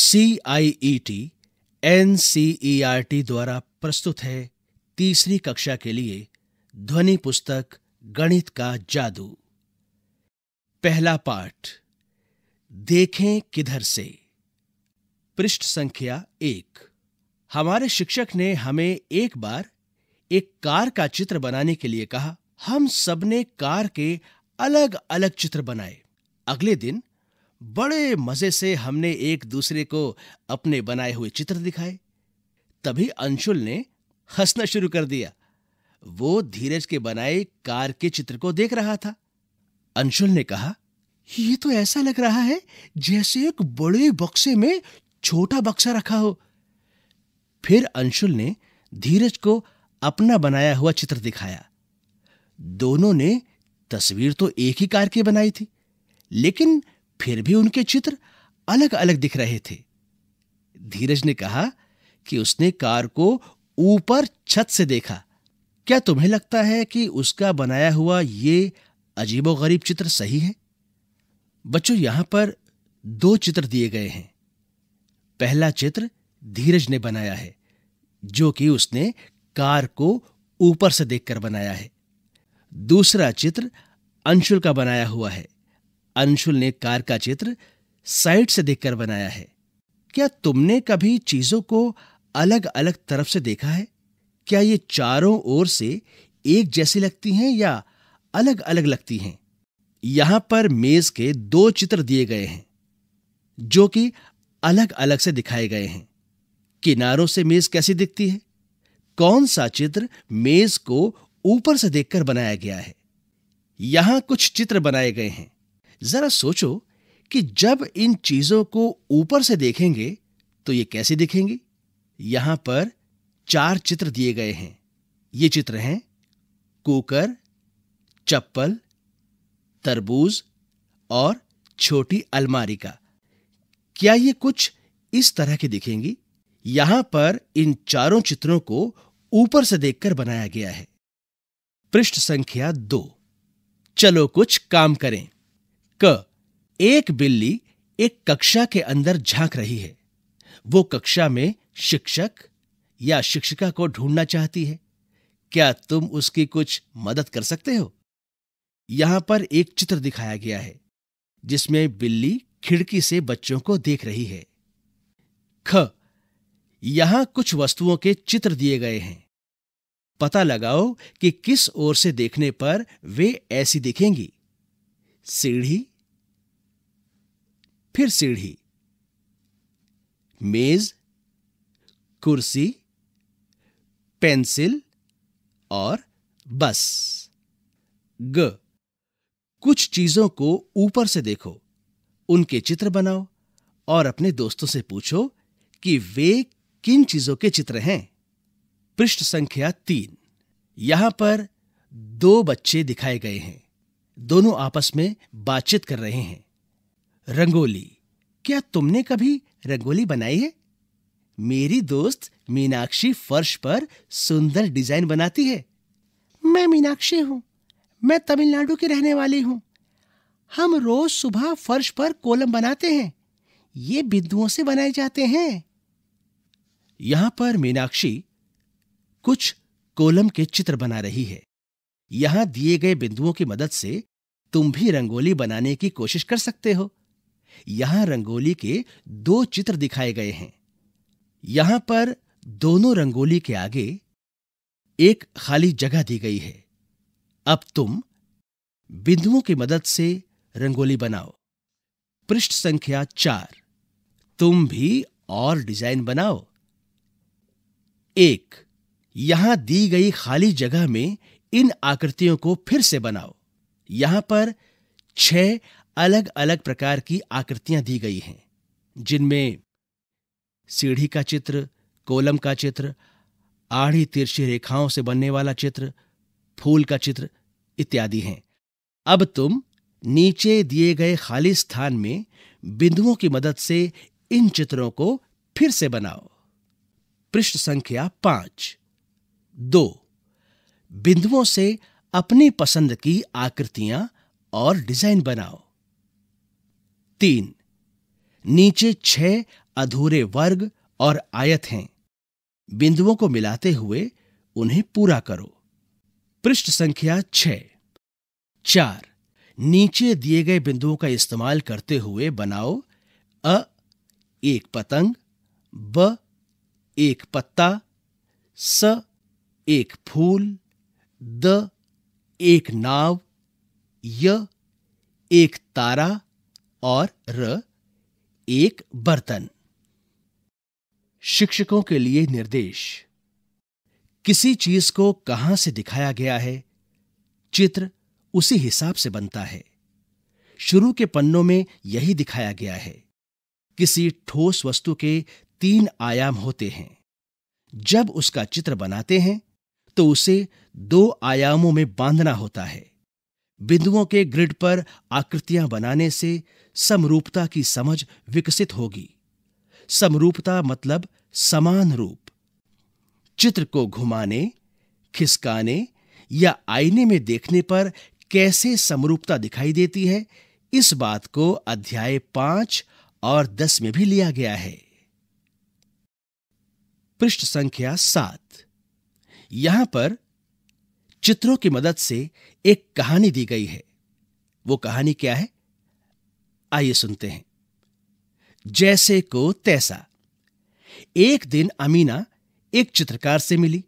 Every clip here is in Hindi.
C I E T N C E R T द्वारा प्रस्तुत है तीसरी कक्षा के लिए ध्वनि पुस्तक गणित का जादू पहला पाठ देखें किधर से पृष्ठ संख्या एक हमारे शिक्षक ने हमें एक बार एक कार का चित्र बनाने के लिए कहा हम सबने कार के अलग अलग चित्र बनाए अगले दिन बड़े मजे से हमने एक दूसरे को अपने बनाए हुए चित्र दिखाए तभी अंशुल ने हंसना शुरू कर दिया वो धीरज के बनाए कार के चित्र को देख रहा था अंशुल ने कहा ये तो ऐसा लग रहा है जैसे एक बड़े बक्से में छोटा बक्सा रखा हो फिर अंशुल ने धीरज को अपना बनाया हुआ चित्र दिखाया दोनों ने तस्वीर तो एक ही कार की बनाई थी लेकिन फिर भी उनके चित्र अलग अलग दिख रहे थे धीरज ने कहा कि उसने कार को ऊपर छत से देखा क्या तुम्हें लगता है कि उसका बनाया हुआ ये अजीबोगरीब चित्र सही है बच्चों यहां पर दो चित्र दिए गए हैं पहला चित्र धीरज ने बनाया है जो कि उसने कार को ऊपर से देखकर बनाया है दूसरा चित्र अंशुल का बनाया हुआ है अंशुल ने कार का चित्र साइड से देखकर बनाया है क्या तुमने कभी चीजों को अलग अलग तरफ से देखा है क्या ये चारों ओर से एक जैसी लगती हैं या अलग अलग लगती हैं यहां पर मेज के दो चित्र दिए गए हैं जो कि अलग अलग से दिखाए गए हैं किनारों से मेज कैसी दिखती है कौन सा चित्र मेज को ऊपर से देखकर बनाया गया है यहां कुछ चित्र बनाए गए हैं जरा सोचो कि जब इन चीजों को ऊपर से देखेंगे तो ये कैसे दिखेंगी यहां पर चार चित्र दिए गए हैं ये चित्र हैं कुकर चप्पल तरबूज और छोटी अलमारी का क्या ये कुछ इस तरह की दिखेंगी यहां पर इन चारों चित्रों को ऊपर से देखकर बनाया गया है पृष्ठ संख्या दो चलो कुछ काम करें क एक बिल्ली एक कक्षा के अंदर झांक रही है वो कक्षा में शिक्षक या शिक्षिका को ढूंढना चाहती है क्या तुम उसकी कुछ मदद कर सकते हो यहां पर एक चित्र दिखाया गया है जिसमें बिल्ली खिड़की से बच्चों को देख रही है ख यहां कुछ वस्तुओं के चित्र दिए गए हैं पता लगाओ कि किस ओर से देखने पर वे ऐसी दिखेंगी सीढ़ी फिर सीढ़ी मेज कुर्सी पेंसिल और बस ग कुछ चीजों को ऊपर से देखो उनके चित्र बनाओ और अपने दोस्तों से पूछो कि वे किन चीजों के चित्र हैं पृष्ठ संख्या तीन यहां पर दो बच्चे दिखाए गए हैं दोनों आपस में बातचीत कर रहे हैं रंगोली क्या तुमने कभी रंगोली बनाई है मेरी दोस्त मीनाक्षी फर्श पर सुंदर डिजाइन बनाती है मैं मीनाक्षी हूं मैं तमिलनाडु की रहने वाली हूं हम रोज सुबह फर्श पर कोलम बनाते हैं ये बिंदुओं से बनाए जाते हैं यहां पर मीनाक्षी कुछ कोलम के चित्र बना रही है यहां दिए गए बिंदुओं की मदद से तुम भी रंगोली बनाने की कोशिश कर सकते हो यहां रंगोली के दो चित्र दिखाए गए हैं यहां पर दोनों रंगोली के आगे एक खाली जगह दी गई है अब तुम बिंदुओं की मदद से रंगोली बनाओ पृष्ठ संख्या चार तुम भी और डिजाइन बनाओ एक यहां दी गई खाली जगह में इन आकृतियों को फिर से बनाओ यहां पर छह अलग अलग प्रकार की आकृतियां दी गई हैं जिनमें सीढ़ी का चित्र कोलम का चित्र आढ़ी तिरछी रेखाओं से बनने वाला चित्र फूल का चित्र इत्यादि हैं अब तुम नीचे दिए गए खाली स्थान में बिंदुओं की मदद से इन चित्रों को फिर से बनाओ पृष्ठ संख्या पांच दो बिंदुओं से अपनी पसंद की आकृतियां और डिजाइन बनाओ तीन नीचे छह अधूरे वर्ग और आयत हैं बिंदुओं को मिलाते हुए उन्हें पूरा करो पृष्ठ संख्या छ चार नीचे दिए गए बिंदुओं का इस्तेमाल करते हुए बनाओ अ एक पतंग ब एक पत्ता स एक फूल द एक नाव य एक तारा और र एक बर्तन शिक्षकों के लिए निर्देश किसी चीज को कहां से दिखाया गया है चित्र उसी हिसाब से बनता है शुरू के पन्नों में यही दिखाया गया है किसी ठोस वस्तु के तीन आयाम होते हैं जब उसका चित्र बनाते हैं तो उसे दो आयामों में बांधना होता है बिंदुओं के ग्रिड पर आकृतियां बनाने से समरूपता की समझ विकसित होगी समरूपता मतलब समान रूप चित्र को घुमाने खिसकाने या आईने में देखने पर कैसे समरूपता दिखाई देती है इस बात को अध्याय पांच और दस में भी लिया गया है पृष्ठ संख्या सात यहां पर चित्रों की मदद से एक कहानी दी गई है वो कहानी क्या है आइए सुनते हैं जैसे को तैसा एक दिन अमीना एक चित्रकार से मिली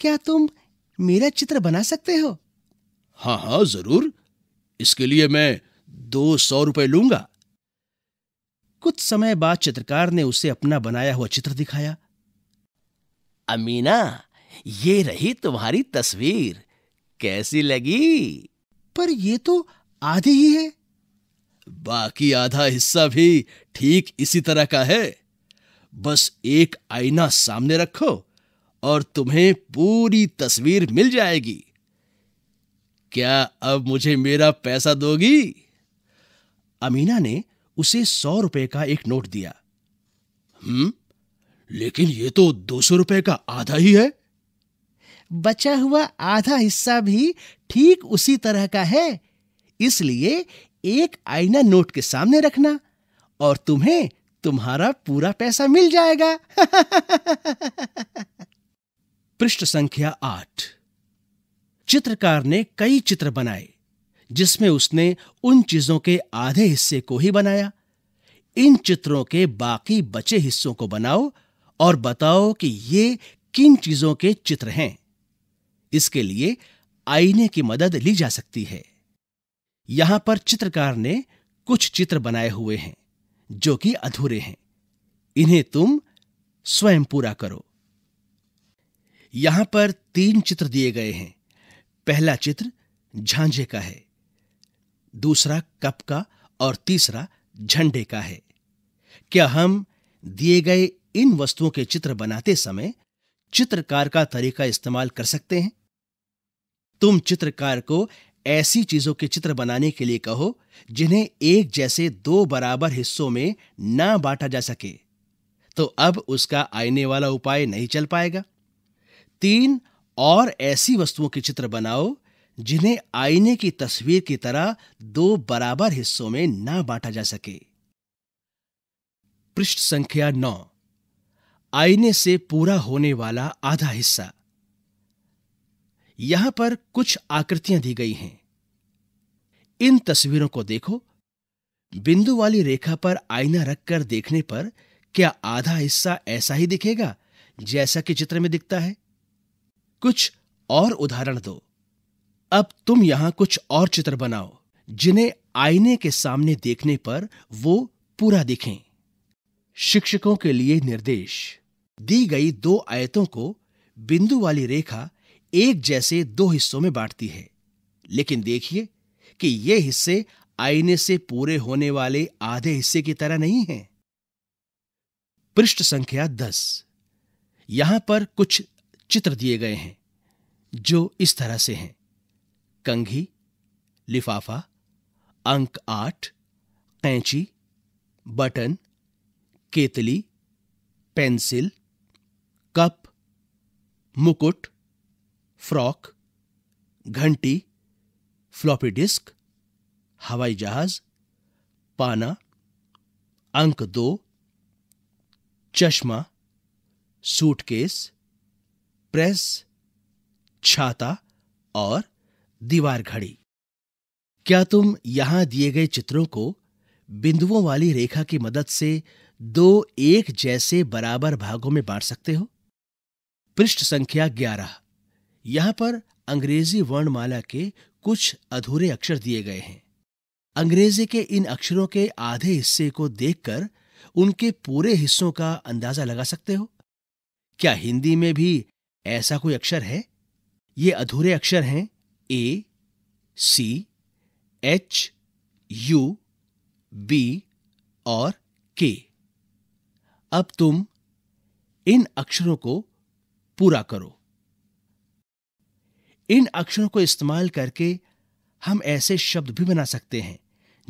क्या तुम मेरा चित्र बना सकते हो हाँ हाँ जरूर इसके लिए मैं दो सौ रुपए लूंगा कुछ समय बाद चित्रकार ने उसे अपना बनाया हुआ चित्र दिखाया अमीना ये रही तुम्हारी तस्वीर कैसी लगी पर ये तो आधी ही है बाकी आधा हिस्सा भी ठीक इसी तरह का है बस एक आईना सामने रखो और तुम्हें पूरी तस्वीर मिल जाएगी क्या अब मुझे मेरा पैसा दोगी अमीना ने उसे सौ रुपए का एक नोट दिया हम्म लेकिन ये तो दो सौ रुपए का आधा ही है बचा हुआ आधा हिस्सा भी ठीक उसी तरह का है इसलिए एक आईना नोट के सामने रखना और तुम्हें तुम्हारा पूरा पैसा मिल जाएगा पृष्ठ संख्या आठ चित्रकार ने कई चित्र बनाए जिसमें उसने उन चीजों के आधे हिस्से को ही बनाया इन चित्रों के बाकी बचे हिस्सों को बनाओ और बताओ कि ये किन चीजों के चित्र हैं इसके लिए आईने की मदद ली जा सकती है यहां पर चित्रकार ने कुछ चित्र बनाए हुए हैं जो कि अधूरे हैं इन्हें तुम स्वयं पूरा करो यहां पर तीन चित्र दिए गए हैं पहला चित्र झांझे का है दूसरा कप का और तीसरा झंडे का है क्या हम दिए गए इन वस्तुओं के चित्र बनाते समय चित्रकार का तरीका इस्तेमाल कर सकते हैं तुम चित्रकार को ऐसी चीजों के चित्र बनाने के लिए कहो जिन्हें एक जैसे दो बराबर हिस्सों में ना बांटा जा सके तो अब उसका आईने वाला उपाय नहीं चल पाएगा तीन और ऐसी वस्तुओं के चित्र बनाओ जिन्हें आईने की तस्वीर की तरह दो बराबर हिस्सों में ना बांटा जा सके पृष्ठ संख्या नौ आईने से पूरा होने वाला आधा हिस्सा यहां पर कुछ आकृतियां दी गई हैं इन तस्वीरों को देखो बिंदु वाली रेखा पर आईना रखकर देखने पर क्या आधा हिस्सा ऐसा ही दिखेगा जैसा कि चित्र में दिखता है कुछ और उदाहरण दो अब तुम यहां कुछ और चित्र बनाओ जिन्हें आईने के सामने देखने पर वो पूरा दिखें शिक्षकों के लिए निर्देश दी गई दो आयतों को बिंदु वाली रेखा एक जैसे दो हिस्सों में बांटती है लेकिन देखिए कि ये हिस्से आईने से पूरे होने वाले आधे हिस्से की तरह नहीं हैं। पृष्ठ संख्या दस यहां पर कुछ चित्र दिए गए हैं जो इस तरह से हैं कंघी लिफाफा अंक आठ कैंची बटन केतली पेंसिल कप मुकुट फ्रॉक घंटी फ्लॉपी डिस्क हवाई जहाज पाना अंक दो चश्मा सूटकेस प्रेस छाता और दीवार घड़ी क्या तुम यहां दिए गए चित्रों को बिंदुओं वाली रेखा की मदद से दो एक जैसे बराबर भागों में बांट सकते हो पृष्ठ संख्या ग्यारह यहां पर अंग्रेजी वर्णमाला के कुछ अधूरे अक्षर दिए गए हैं अंग्रेजी के इन अक्षरों के आधे हिस्से को देखकर उनके पूरे हिस्सों का अंदाजा लगा सकते हो क्या हिंदी में भी ऐसा कोई अक्षर है ये अधूरे अक्षर हैं A C H U B और के अब तुम इन अक्षरों को पूरा करो इन अक्षरों को इस्तेमाल करके हम ऐसे शब्द भी बना सकते हैं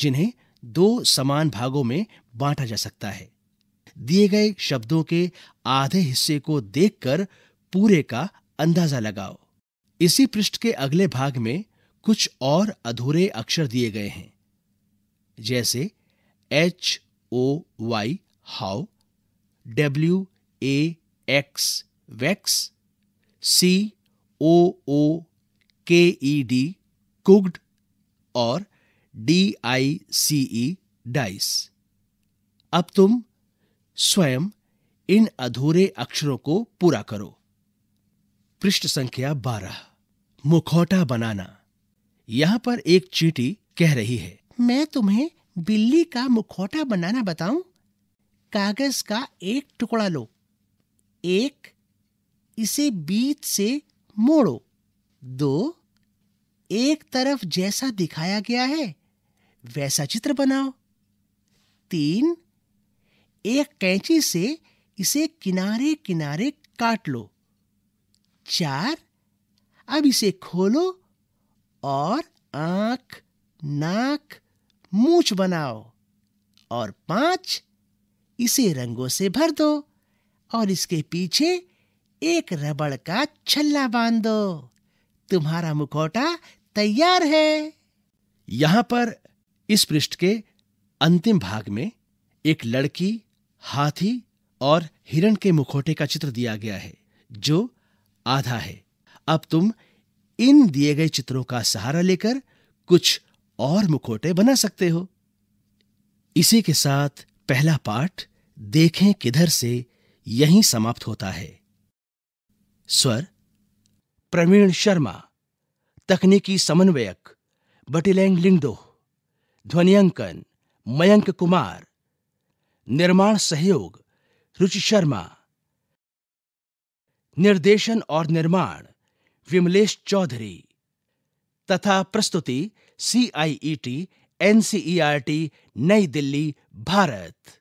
जिन्हें दो समान भागों में बांटा जा सकता है दिए गए शब्दों के आधे हिस्से को देखकर पूरे का अंदाजा लगाओ इसी पृष्ठ के अगले भाग में कुछ और अधूरे अक्षर दिए गए हैं जैसे H O Y how W A X wax C O O K E D कुग्ड और D I C E dice अब तुम स्वयं इन अधूरे अक्षरों को पूरा करो पृष्ठ संख्या बारह मुखौटा बनाना यहां पर एक चीटी कह रही है मैं तुम्हें बिल्ली का मुखौटा बनाना बताऊं कागज का एक टुकड़ा लो एक इसे बीच से मोड़ो दो एक तरफ जैसा दिखाया गया है वैसा चित्र बनाओ तीन एक कैंची से इसे किनारे किनारे काट लो चार अब इसे खोलो और आंख नाक मूछ बनाओ और पांच इसे रंगों से भर दो और इसके पीछे एक रबड़ का छल्ला बांध दो तुम्हारा मुखौटा तैयार है यहां पर इस पृष्ठ के अंतिम भाग में एक लड़की हाथी और हिरण के मुखौटे का चित्र दिया गया है जो आधा है अब तुम इन दिए गए चित्रों का सहारा लेकर कुछ और मुखौटे बना सकते हो इसी के साथ पहला पाठ देखें किधर से यहीं समाप्त होता है स्वर प्रवीण शर्मा तकनीकी समन्वयक बटिलैंग लिंगदो ध्वनियांकन मयंक कुमार निर्माण सहयोग रुचि शर्मा निर्देशन और निर्माण विमलेश चौधरी तथा प्रस्तुति C I E T N C E R T New Delhi Bharat